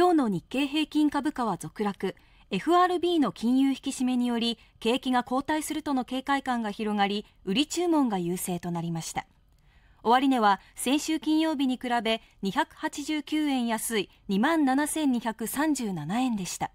今日の日経平均株価は続落 FRB の金融引き締めにより景気が後退するとの警戒感が広がり売り注文が優勢となりました終値は先週金曜日に比べ289円安い2万7237円でした